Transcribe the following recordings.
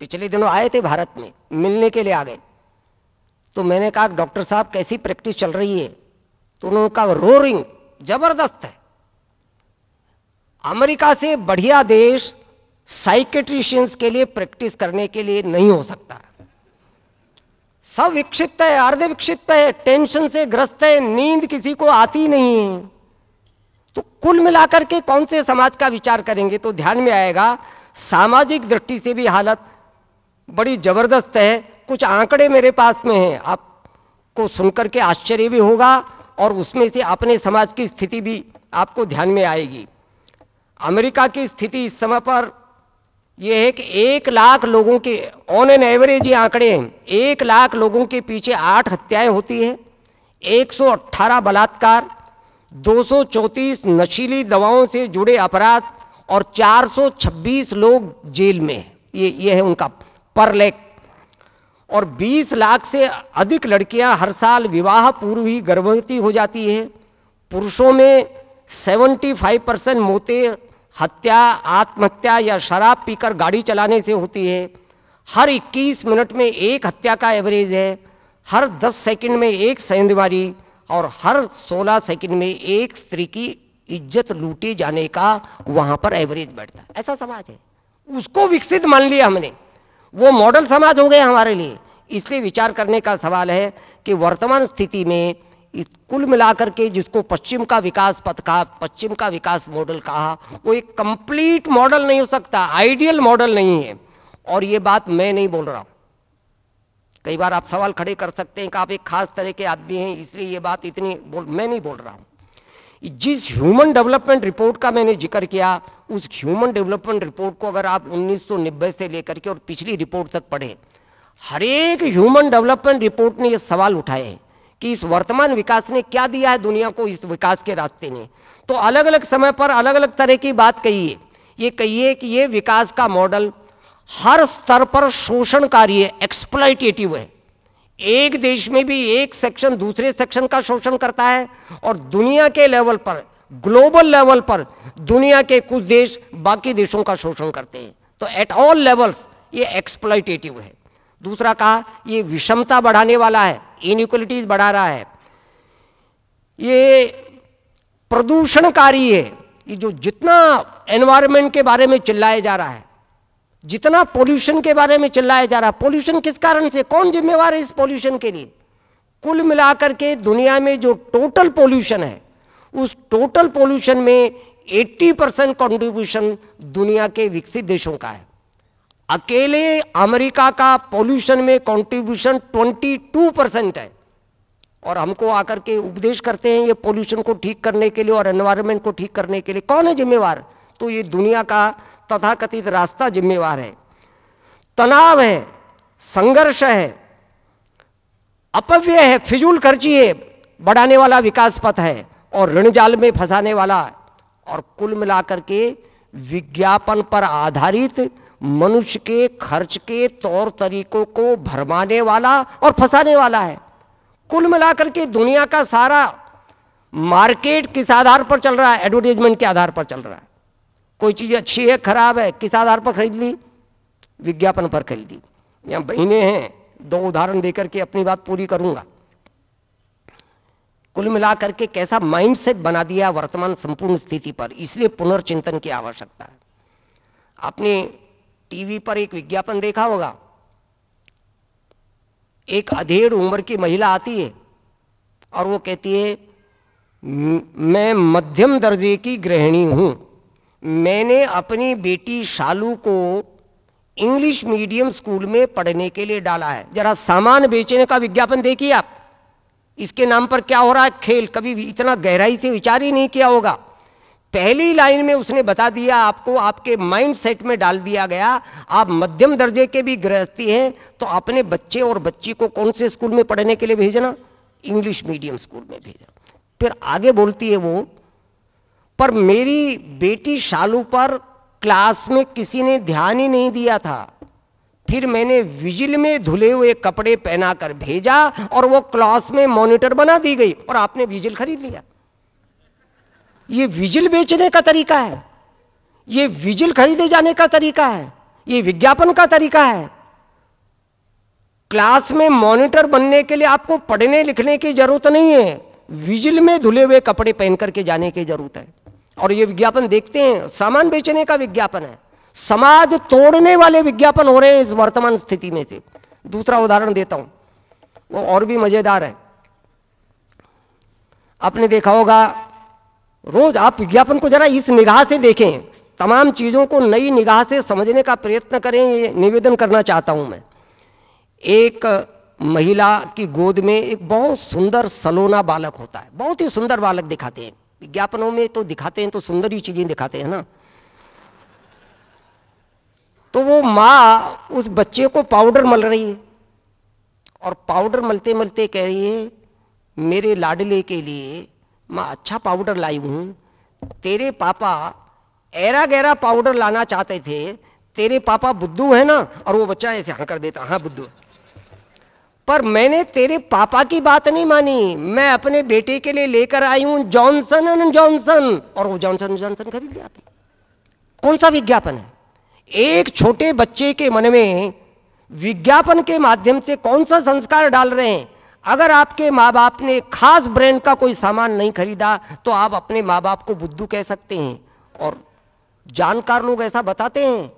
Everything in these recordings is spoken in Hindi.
पिछले दिनों आए थे भारत में मिलने के लिए आ गए तो मैंने कहा डॉक्टर साहब कैसी प्रैक्टिस चल रही है तो उन्होंने कहा रोरिंग जबरदस्त है अमेरिका से बढ़िया देश साइकेट्रिशियंस के लिए प्रैक्टिस करने के लिए नहीं हो सकता सब विक्षिप्त है अर्ध विक्षिप्त है टेंशन से ग्रस्त है नींद किसी को आती नहीं है तो कुल मिलाकर के कौन से समाज का विचार करेंगे तो ध्यान में आएगा सामाजिक दृष्टि से भी हालत बड़ी ज़बरदस्त है कुछ आंकड़े मेरे पास में हैं आपको सुनकर के आश्चर्य भी होगा और उसमें से अपने समाज की स्थिति भी आपको ध्यान में आएगी अमेरिका की स्थिति इस समय पर यह है कि एक लाख लोगों के ऑन एन एवरेज ये आंकड़े हैं एक लाख लोगों के पीछे आठ हत्याएं होती है 118 बलात्कार 234 नशीली दवाओं से जुड़े अपराध और 426 लोग जेल में ये ये है उनका पर लेक और 20 लाख से अधिक लड़कियां हर साल विवाह पूर्व ही गर्भवती हो जाती है पुरुषों में 75 परसेंट मौतें हत्या आत्महत्या या शराब पीकर गाड़ी चलाने से होती है हर 21 मिनट में एक हत्या का एवरेज है हर 10 सेकंड में एक सेंधमारी और हर 16 सेकंड में एक स्त्री की इज्जत लूटे जाने का वहां पर एवरेज बैठता है ऐसा समाज है उसको विकसित मान लिया हमने वो मॉडल समाज हो गए हमारे लिए इसलिए विचार करने का सवाल है कि वर्तमान स्थिति में कुल मिलाकर के जिसको पश्चिम का विकास पथ कहा पश्चिम का विकास मॉडल कहा वो एक कंप्लीट मॉडल नहीं हो सकता आइडियल मॉडल नहीं है और ये बात मैं नहीं बोल रहा कई बार आप सवाल खड़े कर सकते हैं कि आप एक खास तरह के आदमी हैं इसलिए ये बात इतनी बोल मैं नहीं बोल रहा हूँ जिस ह्यूमन डेवलपमेंट रिपोर्ट का मैंने जिक्र किया उस ह्यूमन डेवलपमेंट रिपोर्ट को अगर आप उन्नीस से लेकर के और पिछली रिपोर्ट तक पढ़े हर एक ह्यूमन डेवलपमेंट रिपोर्ट ने ये सवाल उठाए हैं कि इस वर्तमान विकास ने क्या दिया है दुनिया को इस विकास के रास्ते ने तो अलग अलग समय पर अलग अलग तरह की बात कही है ये कहिए कि ये विकास का मॉडल हर स्तर पर शोषणकारी है एक्सप्लाइटेटिव है एक देश में भी एक सेक्शन दूसरे सेक्शन का शोषण करता है और दुनिया के लेवल पर ग्लोबल लेवल पर दुनिया के कुछ देश बाकी देशों का शोषण करते हैं तो एट ऑल लेवल्स ये एक्सप्लाइटेटिव है दूसरा कहा ये विषमता बढ़ाने वाला है इनक्वलिटीज बढ़ा रहा है ये प्रदूषणकारी है ये जो जितना एनवायरमेंट के बारे में चिल्लाया जा रहा है जितना पोल्यूशन के बारे में चिल्लाया जा रहा है पोल्यूशन किस कारण से कौन जिम्मेवार है इस पोल्यूशन के लिए कुल मिलाकर के दुनिया में जो टोटल पोल्यूशन है उस टोटल पोल्यूशन में 80 परसेंट कॉन्ट्रीब्यूशन दुनिया के विकसित देशों का है अकेले अमेरिका का पोल्यूशन में कॉन्ट्रीब्यूशन 22 परसेंट है और हमको आकर के उपदेश करते हैं ये पोल्यूशन को ठीक करने के लिए और एनवायरमेंट को ठीक करने के लिए कौन है जिम्मेवार तो ये दुनिया का तथाकथित रास्ता जिम्मेवार है तनाव है संघर्ष है अपव्यय है फिजूल खर्ची है बढ़ाने वाला विकास पथ है और ऋण जाल में फंसाने वाला और कुल मिलाकर के विज्ञापन पर आधारित मनुष्य के खर्च के तौर तरीकों को भरमाने वाला और फंसाने वाला है कुल मिलाकर के दुनिया का सारा मार्केट किस आधार पर चल रहा है एडवर्टीजमेंट के आधार पर चल रहा है कोई चीज़ अच्छी है खराब है किस आधार पर खरीद ली विज्ञापन पर खरीद ली या बहने हैं दो उदाहरण देकर के अपनी बात पूरी करूंगा कुल मिलाकर के कैसा माइंडसेट बना दिया वर्तमान संपूर्ण स्थिति पर इसलिए पुनर्चिंतन की आवश्यकता है आपने टीवी पर एक विज्ञापन देखा होगा एक अधेड़ उम्र की महिला आती है और वो कहती है मैं मध्यम दर्जे की गृहिणी हूं मैंने अपनी बेटी शालू को इंग्लिश मीडियम स्कूल में पढ़ने के लिए डाला है जरा सामान बेचने का विज्ञापन देखिए आप इसके नाम पर क्या हो रहा है खेल कभी इतना गहराई से विचार ही नहीं किया होगा पहली लाइन में उसने बता दिया आपको आपके माइंड सेट में डाल दिया गया आप मध्यम दर्जे के भी गृहस्थी हैं तो अपने बच्चे और बच्ची को कौन से स्कूल में पढ़ने के लिए भेजना इंग्लिश मीडियम स्कूल में भेजना फिर आगे बोलती है वो पर मेरी बेटी शालू पर क्लास में किसी ने ध्यान ही नहीं दिया था फिर मैंने विजिल में धुले हुए कपड़े पहनाकर भेजा और वो क्लास में मॉनिटर बना दी गई और आपने विजिल खरीद लिया ये विजिल बेचने का तरीका है ये विजिल खरीदे जाने का तरीका है ये विज्ञापन का तरीका है क्लास में मॉनिटर बनने के लिए आपको पढ़ने लिखने की जरूरत नहीं है विजिल में धुले हुए कपड़े पहन करके जाने की जरूरत है और ये विज्ञापन देखते हैं सामान बेचने का विज्ञापन है समाज तोड़ने वाले विज्ञापन हो रहे हैं इस वर्तमान स्थिति में से दूसरा उदाहरण देता हूं वो और भी मजेदार है आपने देखा होगा रोज आप विज्ञापन को जरा इस निगाह से देखें तमाम चीज़ों को नई निगाह से समझने का प्रयत्न करें ये निवेदन करना चाहता हूं मैं एक महिला की गोद में एक बहुत सुंदर सलोना बालक होता है बहुत ही सुंदर बालक दिखाते हैं विज्ञापनों में तो दिखाते हैं तो सुंदर ही चीज़ें दिखाते हैं ना तो वो माँ उस बच्चे को पाउडर मल रही है और पाउडर मलते मलते कह रही है मेरे लाडले के लिए माँ अच्छा पाउडर लाई हूँ तेरे पापा ऐरा गहरा पाउडर लाना चाहते थे तेरे पापा बुद्धू है ना और वो बच्चा ऐसे हाँ कर देता हाँ बुद्धू पर मैंने तेरे पापा की बात नहीं मानी मैं अपने बेटे के लिए लेकर आई हूं जॉनसन एंड जॉनसन और वो जॉनसन जॉनसन खरीद लिया आपने कौन सा विज्ञापन है एक छोटे बच्चे के मन में विज्ञापन के माध्यम से कौन सा संस्कार डाल रहे हैं अगर आपके माँ बाप ने खास ब्रांड का कोई सामान नहीं खरीदा तो आप अपने माँ बाप को बुद्धू कह सकते हैं और जानकार लोग ऐसा बताते हैं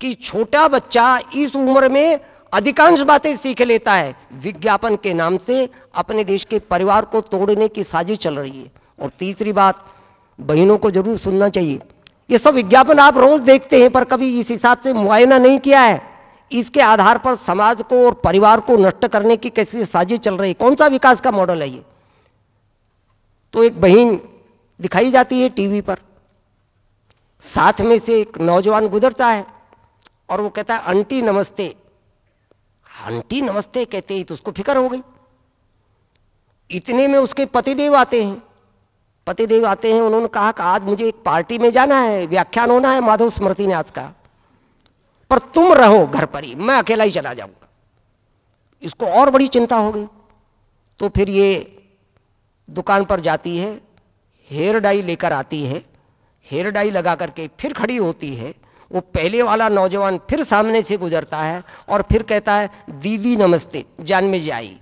कि छोटा बच्चा इस उम्र में अधिकांश बातें सीख लेता है विज्ञापन के नाम से अपने देश के परिवार को तोड़ने की साजिश चल रही है और तीसरी बात बहनों को जरूर सुनना चाहिए ये सब विज्ञापन आप रोज देखते हैं पर कभी इस हिसाब से मुआयना नहीं किया है इसके आधार पर समाज को और परिवार को नष्ट करने की कैसी साजिश चल रही है कौन सा विकास का मॉडल है ये तो एक बहन दिखाई जाती है टीवी पर साथ में से एक नौजवान गुजरता है और वो कहता है आंटी नमस्ते आंटी नमस्ते कहते ही तो उसको फिक्र हो गई इतने में उसके पतिदेव आते हैं पतिदेव आते हैं उन्होंने कहा कि आज मुझे एक पार्टी में जाना है व्याख्यान होना है माधव स्मृति न्यास का पर तुम रहो घर पर ही मैं अकेला ही चला जाऊंगा इसको और बड़ी चिंता हो गई तो फिर ये दुकान पर जाती है हेयर डाई लेकर आती है हेयर डाई लगा करके फिर खड़ी होती है वो पहले वाला नौजवान फिर सामने से गुजरता है और फिर कहता है दीदी नमस्ते जान में जाई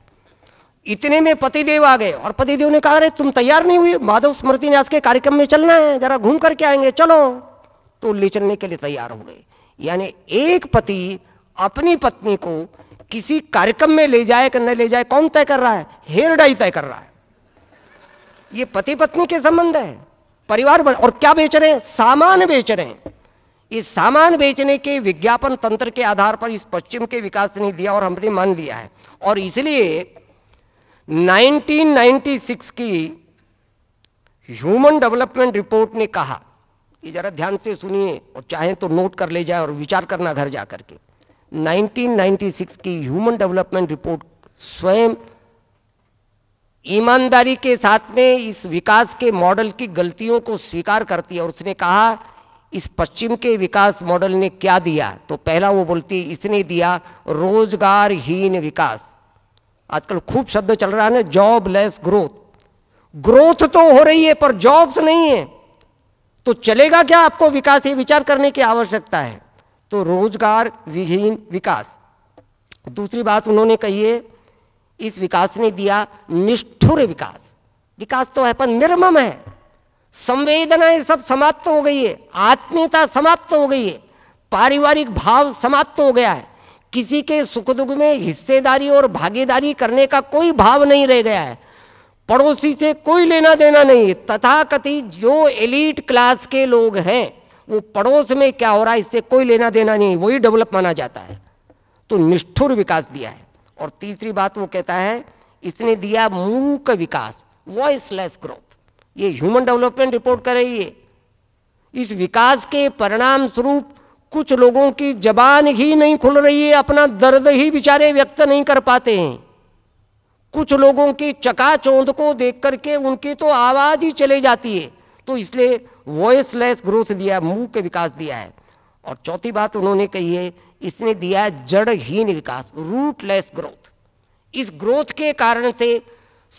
इतने में पतिदेव आ गए और पतिदेव ने कहा अरे तुम तैयार नहीं हुए माधव स्मृति न्यास के कार्यक्रम में चलना है जरा घूम करके आएंगे चलो तो ले चलने के लिए तैयार हो गए यानी एक पति अपनी पत्नी को किसी कार्यक्रम में ले जाए कि न ले जाए कौन तय कर रहा है हेरडाई तय कर रहा है ये पति पत्नी के संबंध है परिवार बन और क्या बेच रहे हैं सामान बेच रहे हैं इस सामान बेचने के विज्ञापन तंत्र के आधार पर इस पश्चिम के विकास ने दिया और हमने मान लिया है और इसलिए 1996 की ह्यूमन डेवलपमेंट रिपोर्ट ने कहा कि जरा ध्यान से सुनिए और चाहे तो नोट कर ले जाए और विचार करना घर जा करके 1996 की ह्यूमन डेवलपमेंट रिपोर्ट स्वयं ईमानदारी के साथ में इस विकास के मॉडल की गलतियों को स्वीकार करती है और उसने कहा इस पश्चिम के विकास मॉडल ने क्या दिया तो पहला वो बोलती इसने दिया रोजगारहीन विकास आजकल खूब शब्द चल रहा है ना जॉब लेस ग्रोथ ग्रोथ तो हो रही है पर जॉब्स नहीं है तो चलेगा क्या आपको विकास ये विचार करने की आवश्यकता है तो रोजगार विहीन विकास दूसरी बात उन्होंने कही है इस विकास ने दिया निष्ठुर विकास विकास तो है पर निर्मम है संवेदनाएं सब समाप्त हो गई है आत्मीयता समाप्त हो गई है पारिवारिक भाव समाप्त हो गया है किसी के सुख दुख में हिस्सेदारी और भागीदारी करने का कोई भाव नहीं रह गया है पड़ोसी से कोई लेना देना नहीं है तथाकथित जो एलिट क्लास के लोग हैं वो पड़ोस में क्या हो रहा है इससे कोई लेना देना नहीं वही डेवलप माना जाता है तो निष्ठुर विकास दिया है और तीसरी बात वो कहता है इसने दिया मूक विकास वॉइसलेस ग्रोथ ये ह्यूमन डेवलपमेंट रिपोर्ट कर रही है इस विकास के परिणाम स्वरूप कुछ लोगों की जबान ही नहीं खुल रही है अपना दर्द ही बेचारे व्यक्त नहीं कर पाते हैं कुछ लोगों की चकाचौंध को देख करके उनकी तो आवाज़ ही चले जाती है तो इसलिए वॉइसलेस ग्रोथ दिया मुंह के विकास दिया है और चौथी बात उन्होंने कही है इसने दिया जड़हीन विकास रूटलेस ग्रोथ इस ग्रोथ के कारण से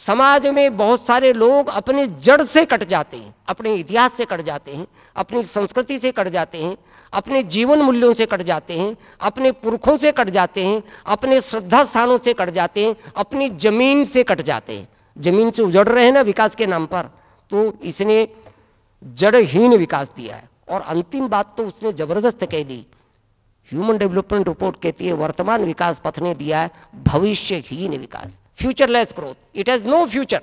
समाज में बहुत सारे लोग अपने जड़ से कट जाते हैं अपने इतिहास से कट जाते हैं अपनी संस्कृति से कट जाते हैं अपने जीवन मूल्यों से कट जाते हैं अपने पुरखों से कट जाते हैं अपने श्रद्धा स्थानों से कट जाते हैं अपनी जमीन से कट जाते हैं जमीन से उजड़ रहे हैं ना विकास के नाम पर तो इसने जड़हीन विकास दिया है और अंतिम बात तो उसने जबरदस्त कह दी ह्यूमन डेवलपमेंट रिपोर्ट कहती है वर्तमान विकास पथ ने दिया है भविष्यहीन विकास futureless growth it has no future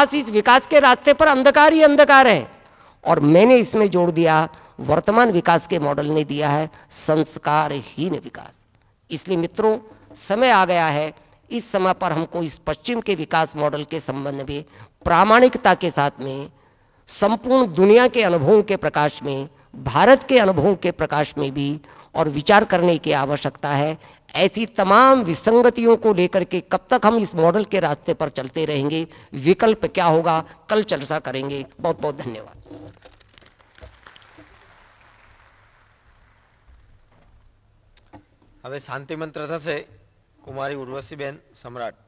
आज इस विकास के रास्ते पर अंधकार ही अंधकार है और मैंने इसमें जोड़ दिया वर्तमान विकास के मॉडल ने दिया है संस्कारहीन विकास इसलिए मित्रों समय आ गया है इस समय पर हमको इस पश्चिम के विकास मॉडल के संबंध में प्रामाणिकता के साथ में संपूर्ण दुनिया के अनुभवों के प्रकाश में भारत के अनुभवों के प्रकाश में भी और विचार करने की आवश्यकता है ऐसी तमाम विसंगतियों को लेकर के कब तक हम इस मॉडल के रास्ते पर चलते रहेंगे विकल्प क्या होगा कल चर्चा करेंगे बहुत बहुत धन्यवाद હવે શાંતિ મંત્ર થશે કુમારી ઉર્વશીબેન સમ્રાટ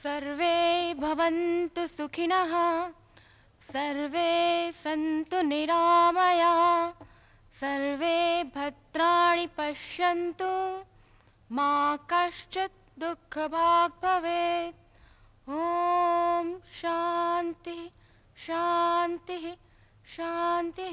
સર્વે ભવંતુ સુખિનઃ સર્વે સંતુ નિરામયા સર્વે ભદ્રાણી પશ્યંતુ મા કશ્ચિત દુઃખભાગ ભવેત ઓમ શાંતિ શાંતિ શાંતિ